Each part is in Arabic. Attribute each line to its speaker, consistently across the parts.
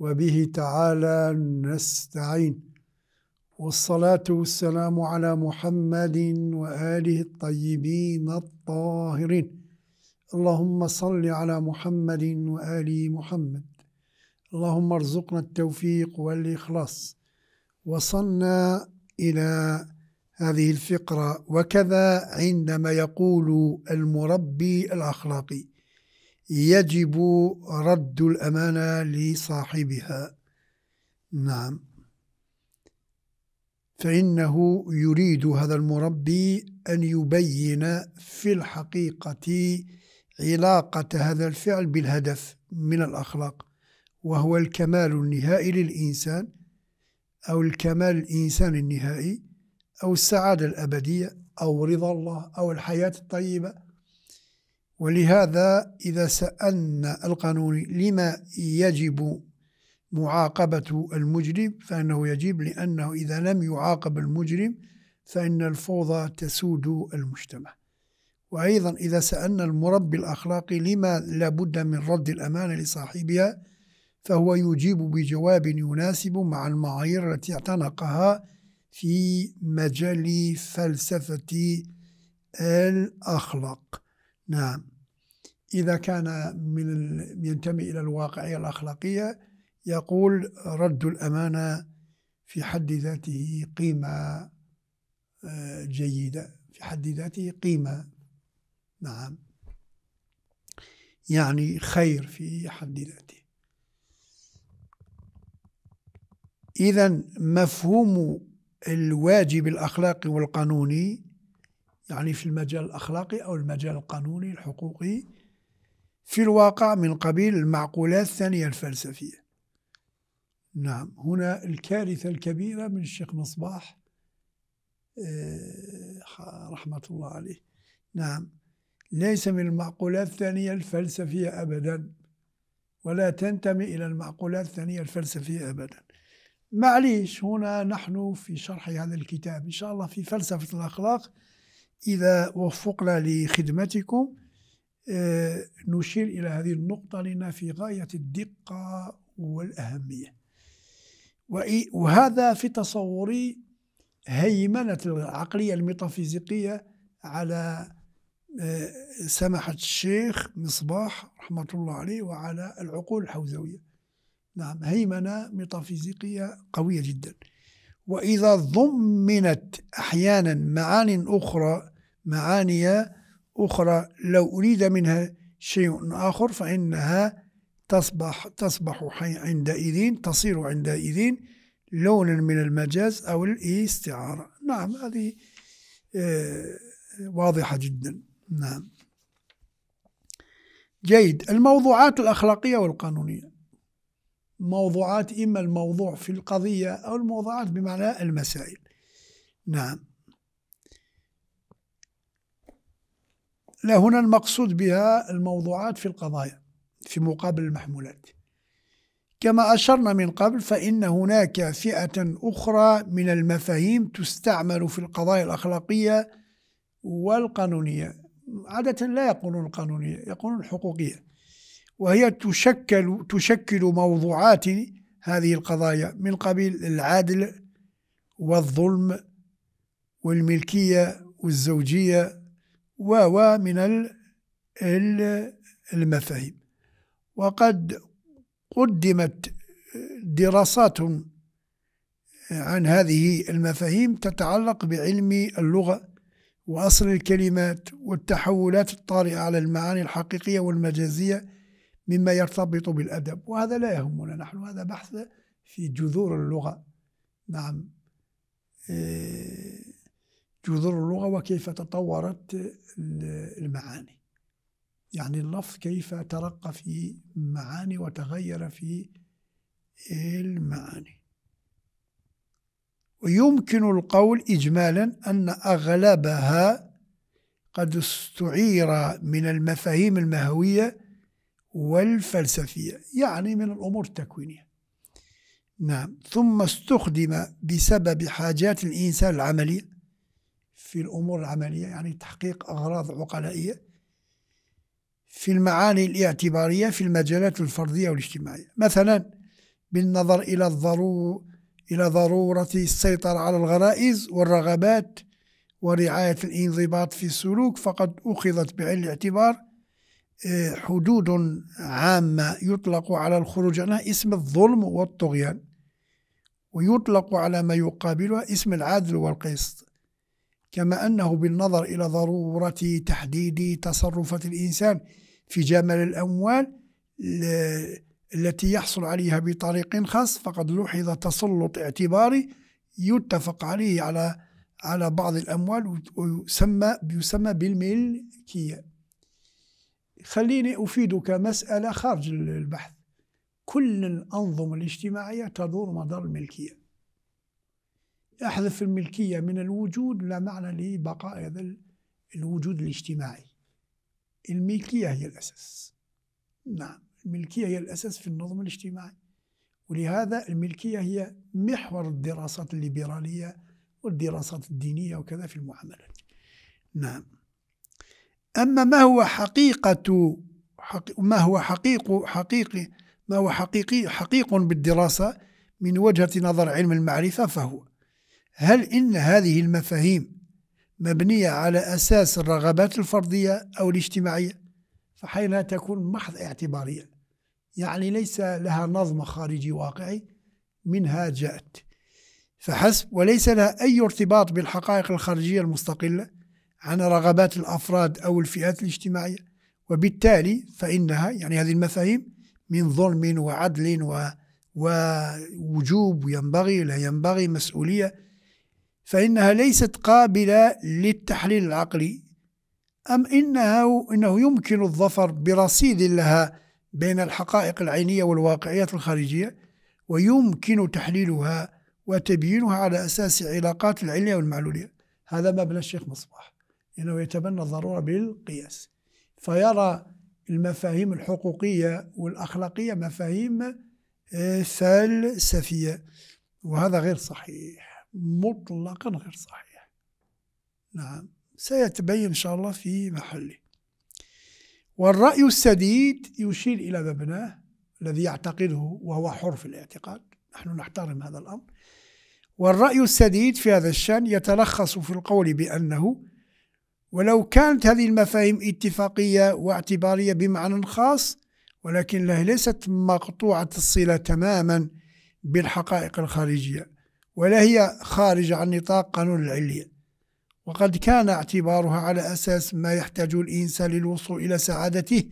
Speaker 1: وبه تعالى نستعين والصلاة والسلام على محمد وآله الطيبين الطاهرين اللهم صل على محمد وآل محمد اللهم ارزقنا التوفيق والإخلاص وصلنا إلى هذه الفقرة وكذا عندما يقول المربي الأخلاقي يجب رد الأمانة لصاحبها نعم فإنه يريد هذا المربي أن يبين في الحقيقة علاقة هذا الفعل بالهدف من الأخلاق وهو الكمال النهائي للإنسان أو الكمال الإنساني النهائي أو السعادة الأبدية أو رضا الله أو الحياة الطيبة ولهذا إذا سألنا القانون لما يجب معاقبة المجرم فإنه يجب لأنه إذا لم يعاقب المجرم فإن الفوضى تسود المجتمع وأيضا إذا سألنا المربي الأخلاقي لما لابد من رد الأمانة لصاحبها فهو يجيب بجواب يناسب مع المعايير التي اعتنقها في مجال فلسفة الأخلاق نعم إذا كان من ينتمي إلى الواقعية الأخلاقية يقول رد الأمانة في حد ذاته قيمة آه، جيدة في حد ذاته قيمة نعم يعني خير في حد ذاته إذا مفهوم الواجب الأخلاقي والقانوني يعني في المجال الأخلاقي أو المجال القانوني الحقوقي في الواقع من قبيل المعقولات الثانية الفلسفية نعم هنا الكارثة الكبيرة من الشيخ مصباح آه، رحمة الله عليه نعم ليس من المعقولات الثانية الفلسفية أبدا ولا تنتمي إلى المعقولات الثانية الفلسفية أبدا معليش هنا نحن في شرح هذا الكتاب إن شاء الله في فلسفة الأخلاق إذا وفقنا لخدمتكم آه، نشير إلى هذه النقطة لنا في غاية الدقة والأهمية وهذا في تصوري هيمنة العقلية الميتافيزيقية على آه، سماحة الشيخ مصباح رحمة الله عليه وعلى العقول الحوزوية نعم هيمنة ميتافيزيقية قوية جدا وإذا ضمنت أحيانا معان أخرى معاني أخرى لو أريد منها شيء آخر فإنها تصبح تصبح عندئذ تصير عندئذ لونا من المجاز أو الاستعارة نعم هذه آه، واضحة جدا نعم جيد الموضوعات الأخلاقية والقانونية موضوعات إما الموضوع في القضية أو الموضوعات بمعنى المسائل نعم لهنا المقصود بها الموضوعات في القضايا في مقابل المحمولات كما أشرنا من قبل فإن هناك فئة أخرى من المفاهيم تستعمل في القضايا الأخلاقية والقانونية عادة لا يقولون القانونية يقولون الحقوقية وهي تشكل تشكل موضوعات هذه القضايا من قبيل العدل والظلم والملكية والزوجية و من المفاهيم وقد قدمت دراسات عن هذه المفاهيم تتعلق بعلم اللغة وأصل الكلمات والتحولات الطارئة على المعاني الحقيقية والمجازية مما يرتبط بالأدب وهذا لا يهمنا نحن هذا بحث في جذور اللغة نعم إيه جذور اللغة وكيف تطورت المعاني يعني اللفظ كيف ترقى في معاني وتغير في المعاني ويمكن القول إجمالا أن أغلبها قد استعير من المفاهيم المهوية والفلسفية يعني من الأمور التكوينية نعم ثم استخدم بسبب حاجات الإنسان العملية في الأمور العملية يعني تحقيق أغراض عقلائية في المعاني الاعتبارية في المجالات الفردية والاجتماعية مثلا بالنظر إلى الضرورة إلى ضرورة السيطرة على الغرائز والرغبات ورعاية الانضباط في السلوك فقد أخذت بعين الاعتبار آه، حدود عامة يطلق على الخروج عنها اسم الظلم والطغيان ويطلق على ما يقابلها اسم العدل والقسط كما أنه بالنظر إلى ضرورة تحديد تصرفات الإنسان في جمل الأموال التي يحصل عليها بطريق خاص فقد لوحظ تسلط اعتباري يتفق عليه على على بعض الأموال ويسمى يسمى بالملكية خليني أفيدك مسألة خارج البحث كل الأنظمة الاجتماعية تدور مدار الملكية أحذف الملكية من الوجود لا معنى لبقاء هذا الوجود الاجتماعي الملكية هي الأساس نعم الملكية هي الأساس في النظم الاجتماعي ولهذا الملكية هي محور الدراسات الليبرالية والدراسات الدينية وكذا في المعاملات نعم أما ما هو حقيقة حق ما هو حقيق حقيقي ما هو حقيقي حقيق بالدراسة من وجهة نظر علم المعرفة فهو هل إن هذه المفاهيم مبنية على أساس الرغبات الفردية أو الاجتماعية فحينها تكون محض اعتبارية يعني ليس لها نظم خارجي واقعي منها جاءت فحسب وليس لها أي ارتباط بالحقائق الخارجية المستقلة عن رغبات الأفراد أو الفئات الاجتماعية وبالتالي فإنها يعني هذه المفاهيم من ظلم وعدل و ووجوب ينبغي لا ينبغي مسؤولية فإنها ليست قابلة للتحليل العقلي أم إنه, إنه يمكن الظفر برصيد لها بين الحقائق العينية والواقعيات الخارجية ويمكن تحليلها وتبيينها على أساس علاقات العلية والمعلولية هذا مبنى الشيخ مصباح إنه يتبنى الضرورة بالقياس فيرى المفاهيم الحقوقية والأخلاقية مفاهيم آه، فلسفية وهذا غير صحيح مطلقا غير صحيح نعم سيتبين إن شاء الله في محله والرأي السديد يشير إلى مبناه الذي يعتقده وهو حر في الاعتقاد نحن نحترم هذا الأمر والرأي السديد في هذا الشأن يتلخص في القول بأنه ولو كانت هذه المفاهيم اتفاقية واعتبارية بمعنى خاص ولكنها ليست مقطوعة الصلة تماما بالحقائق الخارجية ولا هي خارجة عن نطاق قانون العلية وقد كان اعتبارها على أساس ما يحتاج الإنسان للوصول إلى سعادته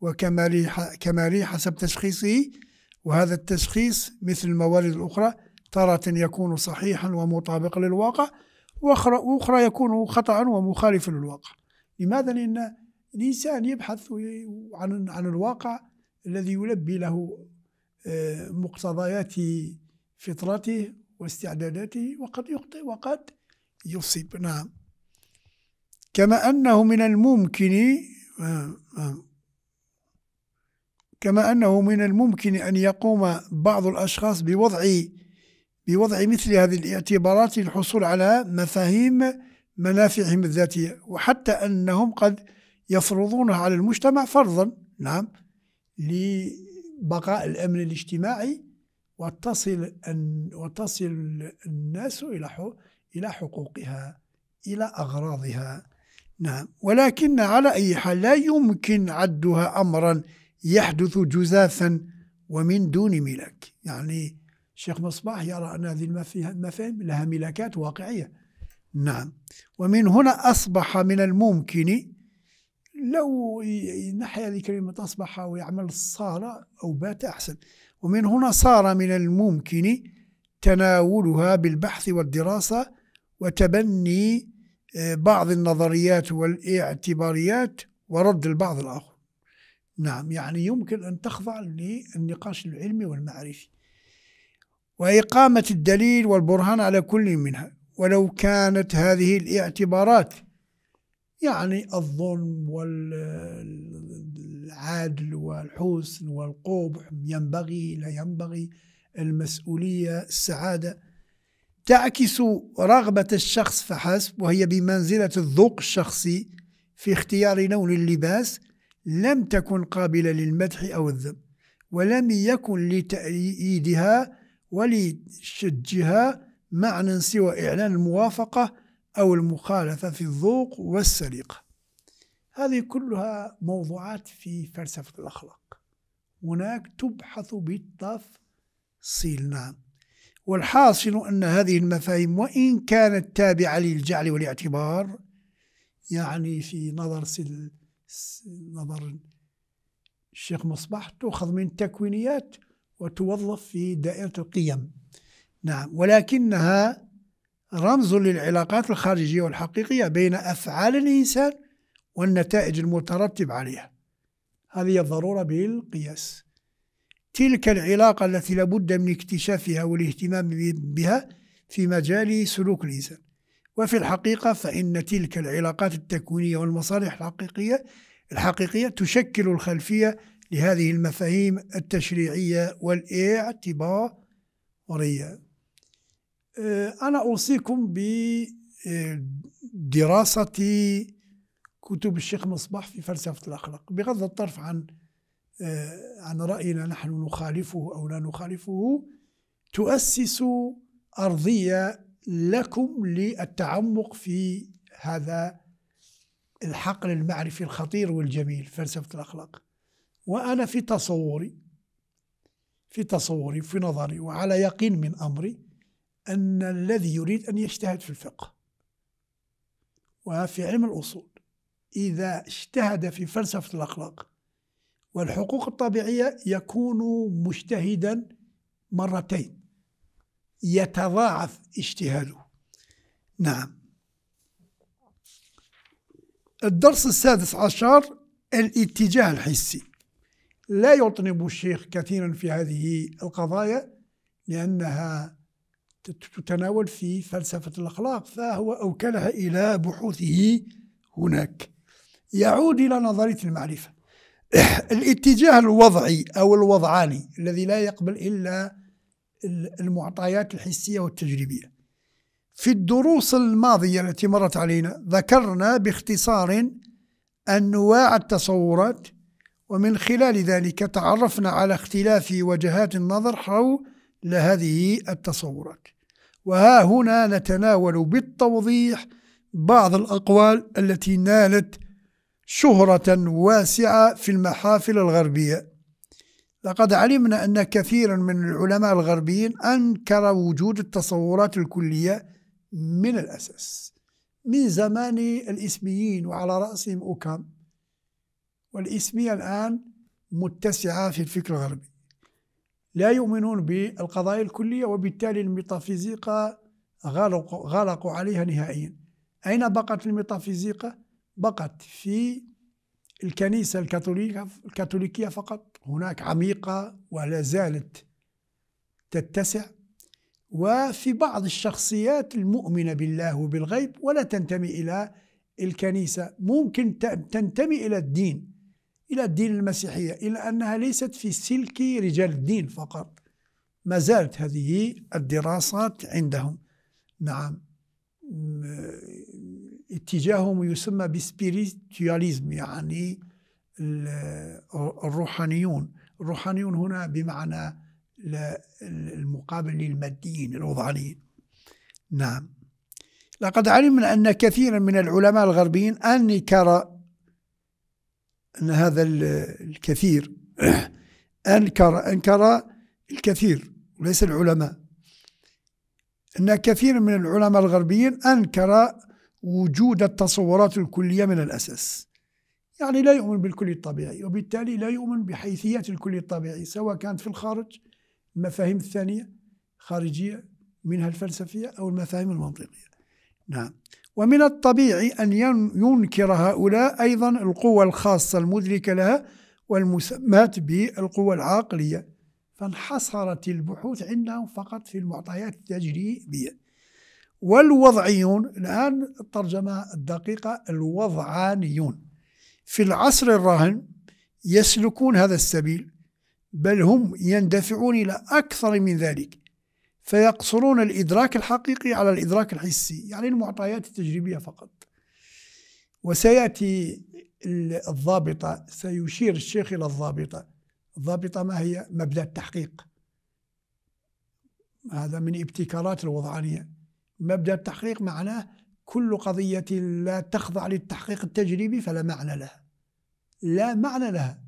Speaker 1: وكماله حسب تشخيصه وهذا التشخيص مثل الموارد الأخرى تارة يكون صحيحا ومطابقا للواقع وأخرى يكون خطأ ومخالفا للواقع لماذا؟ لأن الإنسان يبحث عن عن الواقع الذي يلبي له آه، مقتضيات فطرته واستعداداته وقد يخطئ وقد يصيب نعم كما أنه من الممكن آه، آه. كما أنه من الممكن أن يقوم بعض الأشخاص بوضع بوضع مثل هذه الاعتبارات للحصول على مفاهيم منافعهم الذاتية وحتى أنهم قد يفرضونها على المجتمع فرضا نعم لبقاء الأمن الاجتماعي وتصل أن وتصل الناس إلى إلى حقوقها إلى أغراضها نعم ولكن على أي حال لا يمكن عدها أمرا يحدث جزافا ومن دون ملك يعني شيخ مصباح يرى أن هذه المفاهيم لها ملكات واقعية نعم ومن هنا أصبح من الممكن لو نحيا هذه الكلمة أصبح ويعمل الصالة أو بات أحسن ومن هنا صار من الممكن تناولها بالبحث والدراسة وتبني آه، بعض النظريات والاعتباريات ورد البعض الآخر نعم يعني يمكن أن تخضع للنقاش العلمي والمعرفي وإقامة الدليل والبرهان على كل منها ولو كانت هذه الاعتبارات يعني الظلم وال العدل والحسن والقبح ينبغي لا ينبغي المسؤولية السعادة تعكس رغبة الشخص فحسب وهي بمنزلة الذوق الشخصي في اختيار لون اللباس لم تكن قابلة للمدح أو الذم ولم يكن لتأييدها ولشجها معنى سوى إعلان الموافقة أو المخالفة في الذوق والسرقة هذه كلها موضوعات في فلسفة الأخلاق هناك تبحث بالتفصيل نعم والحاصل أن هذه المفاهيم وإن كانت تابعة للجعل والاعتبار يعني في نظر سل... نظر الشيخ مصباح تؤخذ من التكوينيات وتوظف في دائرة القيم نعم ولكنها رمز للعلاقات الخارجية والحقيقية بين أفعال الإنسان والنتائج المترتب عليها هذه الضرورة بالقياس تلك العلاقة التي لابد من اكتشافها والاهتمام بها في مجال سلوك الإنسان وفي الحقيقة فإن تلك العلاقات التكوينية والمصالح الحقيقية الحقيقية تشكل الخلفية لهذه المفاهيم التشريعية والاعتبارية أه، أنا أوصيكم بدراسة أه، كتب الشيخ مصباح في فلسفة الأخلاق بغض الطرف عن آه، عن رأينا نحن نخالفه أو لا نخالفه تؤسس أرضية لكم للتعمق في هذا الحقل المعرفي الخطير والجميل فلسفة الأخلاق وأنا في تصوري في تصوري في نظري وعلى يقين من أمري أن الذي يريد أن يجتهد في الفقه وفي علم الأصول إذا اجتهد في فلسفة الأخلاق والحقوق الطبيعية يكون مجتهدا مرتين يتضاعف اجتهاده نعم الدرس السادس عشر الاتجاه الحسي لا يطنب الشيخ كثيرا في هذه القضايا لأنها تتناول في فلسفة الأخلاق فهو أوكلها إلى بحوثه هناك يعود إلى نظرية المعرفة الاتجاه الوضعي أو الوضعاني الذي لا يقبل إلا المعطيات الحسية والتجريبية في الدروس الماضية التي مرت علينا ذكرنا باختصار أنواع التصورات ومن خلال ذلك تعرفنا على اختلاف وجهات النظر حول هذه التصورات وها هنا نتناول بالتوضيح بعض الأقوال التي نالت شهرة واسعة في المحافل الغربية لقد علمنا أن كثيرا من العلماء الغربيين أنكر وجود التصورات الكلية من الأساس من زمان الإسميين وعلى رأسهم أوكام والإسمية الآن متسعة في الفكر الغربي لا يؤمنون بالقضايا الكلية وبالتالي الميتافيزيقا غلقوا, غلقوا عليها نهائيا أين بقت الميتافيزيقا؟ بقت في الكنيسة الكاثوليكة الكاثوليكية فقط هناك عميقة ولا زالت تتسع وفي بعض الشخصيات المؤمنة بالله وبالغيب ولا تنتمي إلى الكنيسة ممكن تنتمي إلى الدين إلى الدين المسيحية إلا أنها ليست في سلك رجال الدين فقط ما زالت هذه الدراسات عندهم نعم اتجاههم يسمى بسبيريتواليزم يعني الروحانيون الروحانيون هنا بمعنى المقابل للماديين الوضعانيين نعم لقد علمنا أن كثيرا من العلماء الغربيين أنكر أن هذا الكثير أنكر أنكر الكثير وليس العلماء أن كثير من العلماء الغربيين أنكر وجود التصورات الكلية من الأساس يعني لا يؤمن بالكلي الطبيعي وبالتالي لا يؤمن بحيثيات الكلي الطبيعي سواء كانت في الخارج المفاهيم الثانية خارجية منها الفلسفية أو المفاهيم المنطقية نعم ومن الطبيعي أن ينكر هؤلاء أيضا القوى الخاصة المدركة لها والمسمات بالقوى العقلية فانحصرت البحوث عندهم فقط في المعطيات التجريبية والوضعيون الآن الترجمة الدقيقة الوضعانيون في العصر الراهن يسلكون هذا السبيل بل هم يندفعون إلى أكثر من ذلك فيقصرون الإدراك الحقيقي على الإدراك الحسي يعني المعطيات التجريبية فقط وسيأتي الضابطة سيشير الشيخ إلى الضابطة الضابطة ما هي مبدأ التحقيق هذا من ابتكارات الوضعانية مبدأ التحقيق معناه كل قضية لا تخضع للتحقيق التجريبي فلا معنى لها لا معنى لها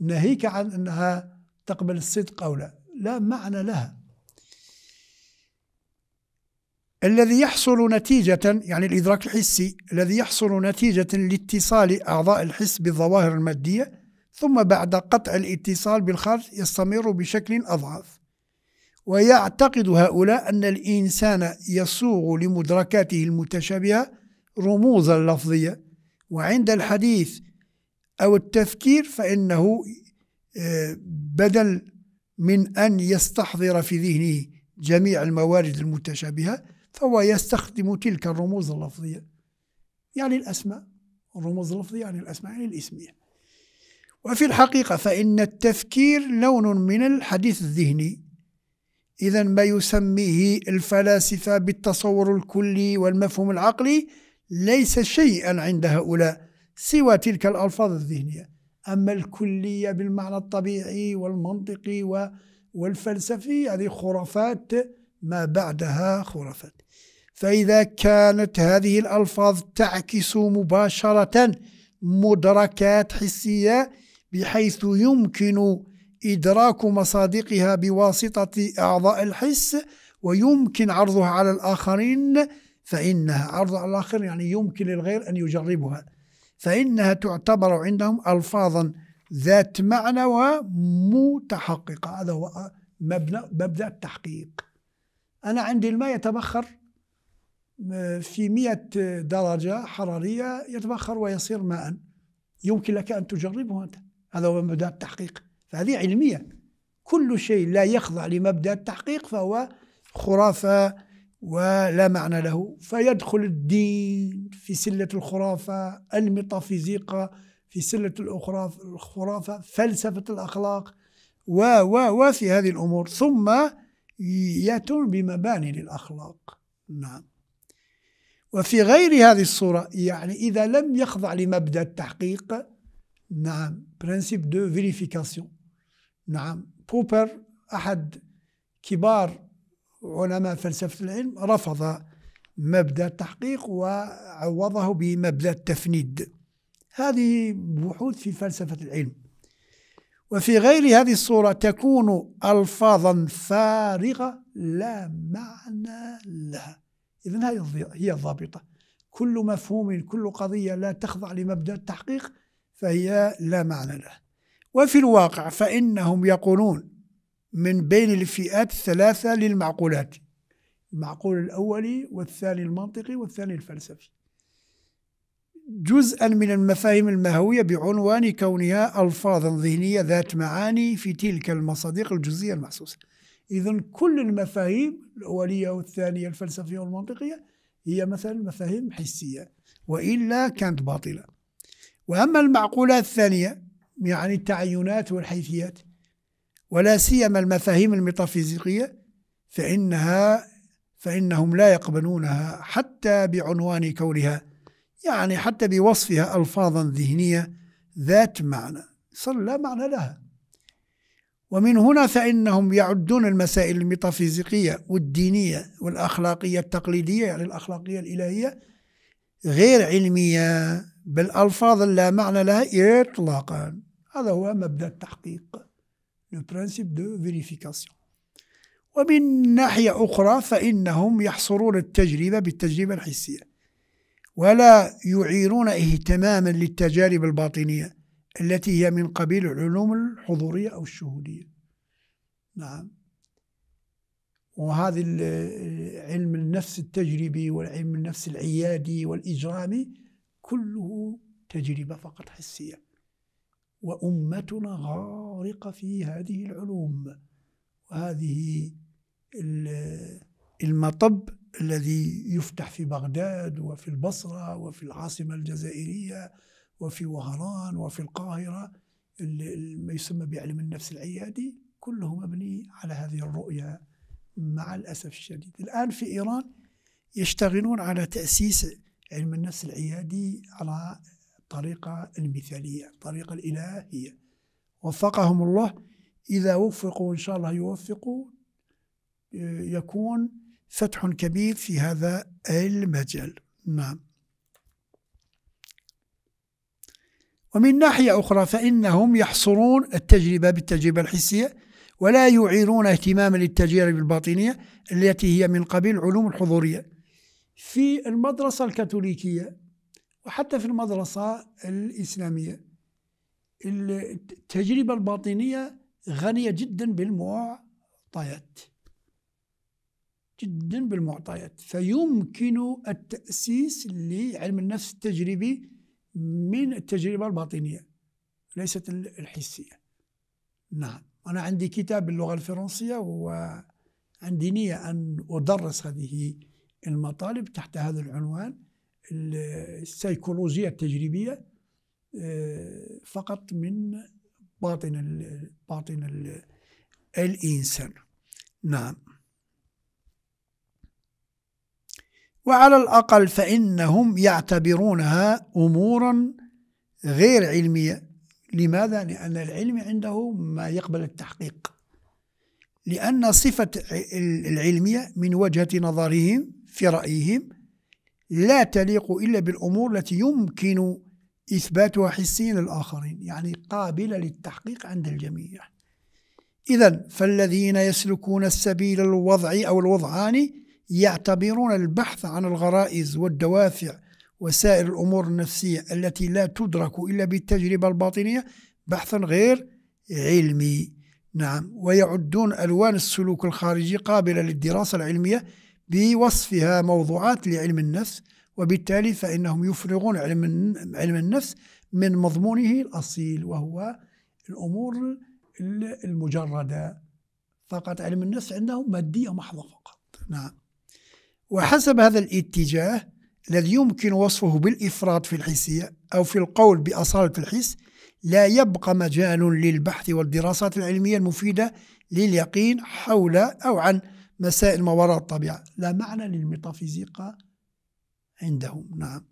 Speaker 1: ناهيك عن أنها تقبل الصدق أو لا لا معنى لها الذي يحصل نتيجة يعني الإدراك الحسي الذي يحصل نتيجة لاتصال أعضاء الحس بالظواهر المادية ثم بعد قطع الاتصال بالخارج يستمر بشكل أضعف ويعتقد هؤلاء أن الإنسان يصوغ لمدركاته المتشابهة رموزا لفظية وعند الحديث أو التفكير فإنه آه، بدل من أن يستحضر في ذهنه جميع الموارد المتشابهة فهو يستخدم تلك الرموز اللفظية يعني الأسماء الرموز اللفظية يعني الأسماء يعني الإسمية وفي الحقيقة فإن التفكير لون من الحديث الذهني إذا ما يسميه الفلاسفة بالتصور الكلي والمفهوم العقلي ليس شيئا عند هؤلاء سوى تلك الألفاظ الذهنية أما الكلية بالمعنى الطبيعي والمنطقي و والفلسفي هذه خرافات ما بعدها خرافات فإذا كانت هذه الألفاظ تعكس مباشرة مدركات حسية بحيث يمكن إدراك مصادقها بواسطة أعضاء الحس ويمكن عرضها على الآخرين فإنها عرض على الآخر يعني يمكن للغير أن يجربها فإنها تعتبر عندهم ألفاظا ذات معنى ومتحققة هذا هو مبنى مبدأ التحقيق أنا عندي الماء يتبخر آه، في مئة درجة حرارية يتبخر ويصير ماء يمكن لك أن تجربه أنت هذا هو مبدأ التحقيق هذه علمية كل شيء لا يخضع لمبدأ التحقيق فهو خرافة ولا معنى له فيدخل الدين في سلة الخرافة الميتافيزيقا في سلة الخرافة فلسفة الأخلاق و و و في هذه الأمور ثم يأتون بمباني للأخلاق نعم وفي غير هذه الصورة يعني إذا لم يخضع لمبدأ التحقيق نعم برانسيب دو فيريفيكاسيون نعم بوبر أحد كبار علماء فلسفة العلم رفض مبدأ التحقيق وعوضه بمبدأ التفنيد هذه بحوث في فلسفة العلم وفي غير هذه الصورة تكون ألفاظا فارغة لا معنى لها اذن هذه هي الضابطة كل مفهوم كل قضية لا تخضع لمبدأ التحقيق فهي لا معنى لها وفي الواقع فإنهم يقولون من بين الفئات الثلاثة للمعقولات المعقول الأولي والثاني المنطقي والثاني الفلسفي جزءا من المفاهيم المهوية بعنوان كونها ألفاظا ذهنية ذات معاني في تلك المصادق الجزئية المحسوسة إذا كل المفاهيم الأولية والثانية الفلسفية والمنطقية هي مثلا مفاهيم حسية وإلا كانت باطلة وأما المعقولات الثانية يعني التعينات والحيثيات ولا سيما المفاهيم الميتافيزيقية فإنها فإنهم لا يقبلونها حتى بعنوان كونها يعني حتى بوصفها ألفاظا ذهنية ذات معنى صار لا معنى لها ومن هنا فإنهم يعدون المسائل الميتافيزيقية والدينية والأخلاقية التقليدية يعني الأخلاقية الإلهية غير علمية بالألفاظ لا معنى لها إطلاقا هذا هو مبدأ التحقيق لو برانسيب دو فيريفيكاسيون ومن ناحية أخرى فإنهم يحصرون التجربة بالتجربة الحسية ولا يعيرون اهتماما للتجارب الباطنية التي هي من قبيل العلوم الحضورية أو الشهودية نعم وهذا علم النفس التجريبي والعلم النفس العيادي والإجرامي كله تجربة فقط حسية وأمتنا غارقة في هذه العلوم وهذه المطب الذي يفتح في بغداد وفي البصرة وفي العاصمة الجزائرية وفي وهران وفي القاهرة ما يسمى بعلم النفس العيادي كله مبني على هذه الرؤية مع الأسف الشديد الآن في إيران يشتغلون على تأسيس علم النفس العيادي على الطريقة المثالية الطريقة الإلهية وفقهم الله إذا وفقوا إن شاء الله يوفقوا آه، يكون فتح كبير في هذا المجال نعم ومن ناحية أخرى فإنهم يحصرون التجربة بالتجربة الحسية ولا يعيرون اهتماما للتجارب الباطنية التي هي من قبيل العلوم الحضورية في المدرسة الكاثوليكية وحتى في المدرسة الإسلامية التجربة الباطنية غنية جدا بالمعطيات جدا بالمعطيات فيمكن التأسيس لعلم النفس التجريبي من التجربة الباطنية ليست الحسية نعم أنا عندي كتاب باللغة الفرنسية وعندي نية أن أدرس هذه المطالب تحت هذا العنوان السيكولوجية التجريبية آه، فقط من باطن باطن الإنسان نعم وعلى الأقل فإنهم يعتبرونها أمورا غير علمية لماذا؟ لأن العلم عنده ما يقبل التحقيق لأن صفة العلمية من وجهة نظرهم في رأيهم لا تليق إلا بالأمور التي يمكن إثباتها حسيا للآخرين يعني قابلة للتحقيق عند الجميع إذا فالذين يسلكون السبيل الوضعي أو الوضعاني يعتبرون البحث عن الغرائز والدوافع وسائر الأمور النفسية التي لا تدرك إلا بالتجربة الباطنية بحثا غير علمي نعم ويعدون ألوان السلوك الخارجي قابلة للدراسة العلمية بوصفها موضوعات لعلم النفس وبالتالي فإنهم يفرغون علم علم النفس من مضمونه الأصيل وهو الأمور المجردة فقط علم النفس عندهم مادية محضة فقط نعم وحسب هذا الاتجاه الذي يمكن وصفه بالإفراط في الحسية أو في القول بأصالة الحس لا يبقى مجال للبحث والدراسات العلمية المفيدة لليقين حول أو عن مسائل ما وراء الطبيعة لا معنى للميتافيزيقا عندهم نعم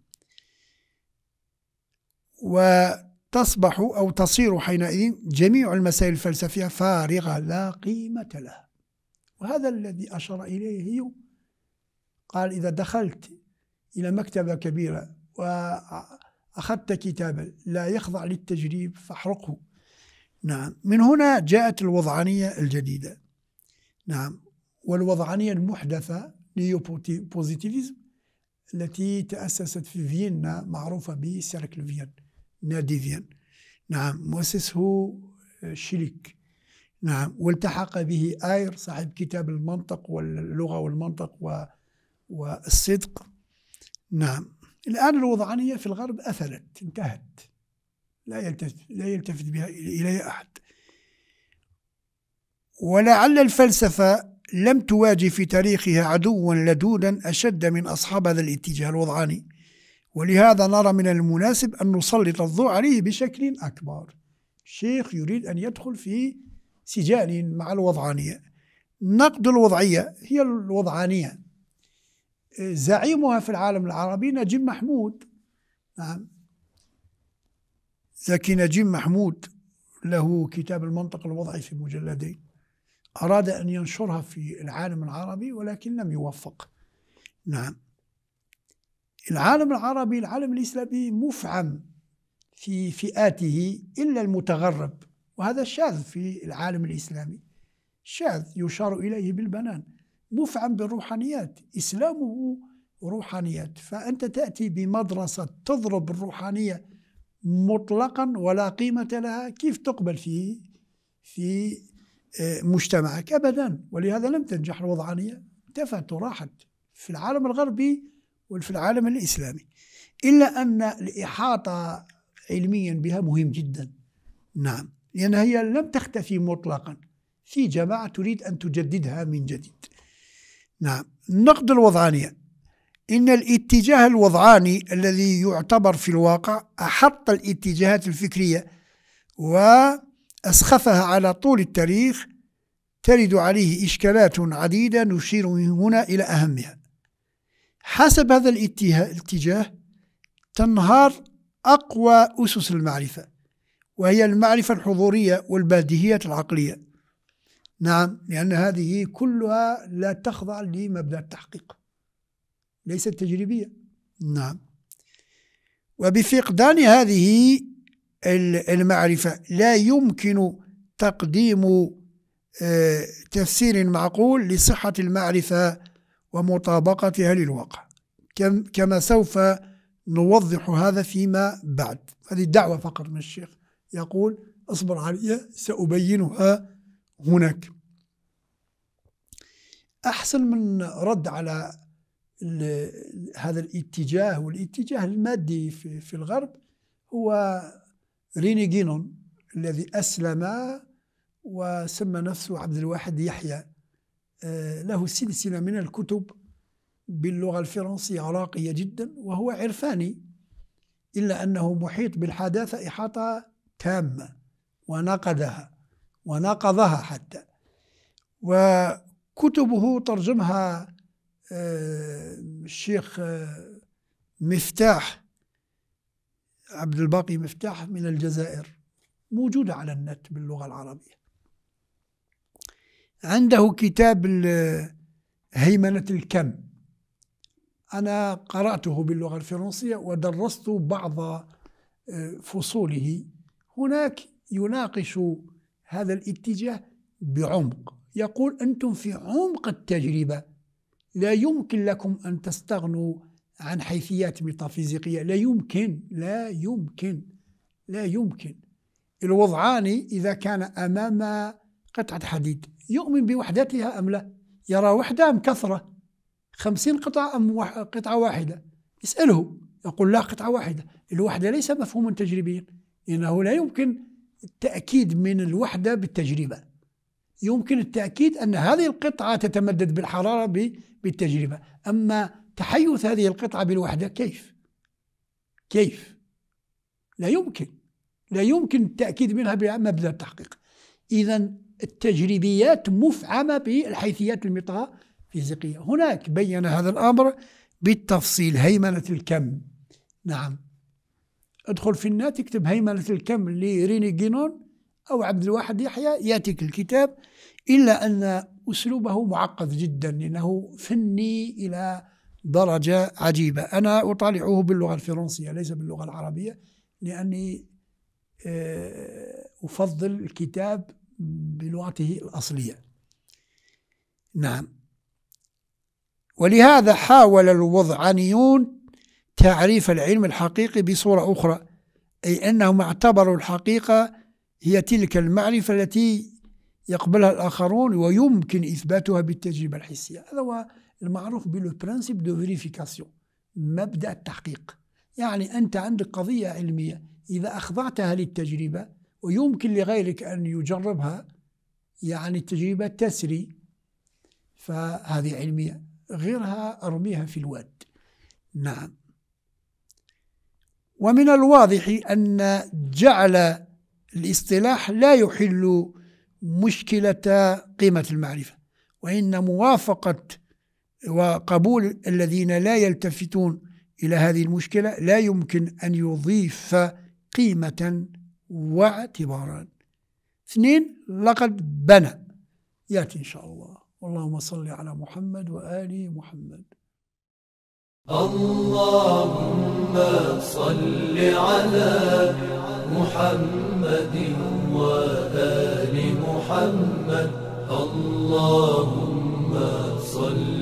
Speaker 1: وتصبح أو تصير حينئذ جميع المسائل الفلسفية فارغة لا قيمة لها وهذا الذي أشار إليه قال إذا دخلت إلى مكتبة كبيرة وأخذت كتابا لا يخضع للتجريب فاحرقه نعم من هنا جاءت الوضعانية الجديدة نعم والوضعانية المحدثة بوزيتيفيزم التي تأسست في فيينا معروفة بسيركل فيين نادي فيين نعم مؤسسه آه، شيليك نعم والتحق به آير صاحب كتاب المنطق واللغة والمنطق و... والصدق نعم الآن الوضعانية في الغرب أثلت انتهت لا يلتفت, لا يلتفت بها إليها أحد ولعل الفلسفة لم تواجه في تاريخها عدوا لدودا أشد من أصحاب هذا الاتجاه الوضعاني ولهذا نرى من المناسب أن نسلط الضوء عليه بشكل أكبر شيخ يريد أن يدخل في سجال مع الوضعانية نقد الوضعية هي الوضعانية زعيمها في العالم العربي نجيب محمود نعم زكي نجيب محمود له كتاب المنطق الوضعي في مجلدين أراد أن ينشرها في العالم العربي ولكن لم يوفق نعم العالم العربي العالم الإسلامي مفعم في فئاته إلا المتغرب وهذا شاذ في العالم الإسلامي شاذ يشار إليه بالبنان مفعم بالروحانيات إسلامه روحانيات فأنت تأتي بمدرسة تضرب الروحانية مطلقا ولا قيمة لها كيف تقبل في في مجتمعك أبدا ولهذا لم تنجح الوضعانية انتفت وراحت في العالم الغربي وفي العالم الإسلامي إلا أن الإحاطة علميا بها مهم جدا نعم لأن هي لم تختفي مطلقا في جماعة تريد أن تجددها من جديد نعم نقد الوضعانية إن الاتجاه الوضعاني الذي يعتبر في الواقع أحط الاتجاهات الفكرية و أسخفها على طول التاريخ ترد عليه إشكالات عديدة نشير من هنا إلى أهمها حسب هذا الاتجاه تنهار أقوى أسس المعرفة وهي المعرفة الحضورية والبادهية العقلية نعم لأن هذه كلها لا تخضع لمبدأ التحقيق ليست تجريبية نعم وبفقدان هذه المعرفة لا يمكن تقديم آه، تفسير معقول لصحة المعرفة ومطابقتها للواقع كما سوف نوضح هذا فيما بعد هذه الدعوة فقط من الشيخ يقول اصبر علي سأبينها هناك أحسن من رد على هذا الاتجاه والاتجاه المادي في, في الغرب هو ريني جينون الذي أسلم وسمى نفسه عبد الواحد يحيى آه، له سلسلة من الكتب باللغة الفرنسية عراقية جدا وهو عرفاني إلا أنه محيط بالحداثة إحاطة تامة ونقدها ونقضها حتى وكتبه ترجمها آه، الشيخ آه، مفتاح عبد الباقي مفتاح من الجزائر موجودة على النت باللغة العربية عنده كتاب هيمنة الكم أنا قرأته باللغة الفرنسية ودرست بعض آه، فصوله هناك يناقش هذا الاتجاه بعمق يقول أنتم في عمق التجربة لا يمكن لكم أن تستغنوا عن حيثيات ميتافيزيقية لا يمكن لا يمكن لا يمكن الوضعاني إذا كان أمام قطعة حديد يؤمن بوحدتها أم لا يرى وحدة أم كثرة خمسين قطعة أم قطعة واحدة اسأله يقول لا قطعة واحدة الوحدة ليس مفهوما تجريبيا إنه لا يمكن التأكيد من الوحدة بالتجربة يمكن التأكيد أن هذه القطعة تتمدد بالحرارة بالتجربة أما تحيث هذه القطعة بالوحدة كيف؟ كيف؟ لا يمكن لا يمكن التأكيد منها بمبدأ التحقيق إذا التجريبيات مفعمة بالحيثيات فيزيقية هناك بين هذا الأمر بالتفصيل هيمنة الكم نعم ادخل في النت اكتب هيمنة الكم لريني جينون أو عبد الواحد يحيى يأتيك الكتاب إلا أن أسلوبه معقد جدا لأنه فني إلى درجة عجيبة أنا أطالعه باللغة الفرنسية ليس باللغة العربية لأني آه، أفضل الكتاب بلغته الأصلية نعم ولهذا حاول الوضعانيون تعريف العلم الحقيقي بصورة أخرى أي أنهم اعتبروا الحقيقة هي تلك المعرفة التي يقبلها الآخرون ويمكن إثباتها بالتجربة الحسية هذا هو المعروف بلو برانسيب دو فيريفيكاسيون مبدا التحقيق يعني انت عندك قضيه علميه اذا اخضعتها للتجربه ويمكن لغيرك ان يجربها يعني التجربه تسري فهذه علميه غيرها ارميها في الواد نعم ومن الواضح ان جعل الاصطلاح لا يحل مشكله قيمه المعرفه وان موافقه وقبول الذين لا يلتفتون إلى هذه المشكلة لا يمكن أن يضيف قيمة واعتبارا اثنين لقد بنى يأتي إن شاء الله اللهم صل على محمد وآل محمد اللهم صل على محمد وآل محمد اللهم صل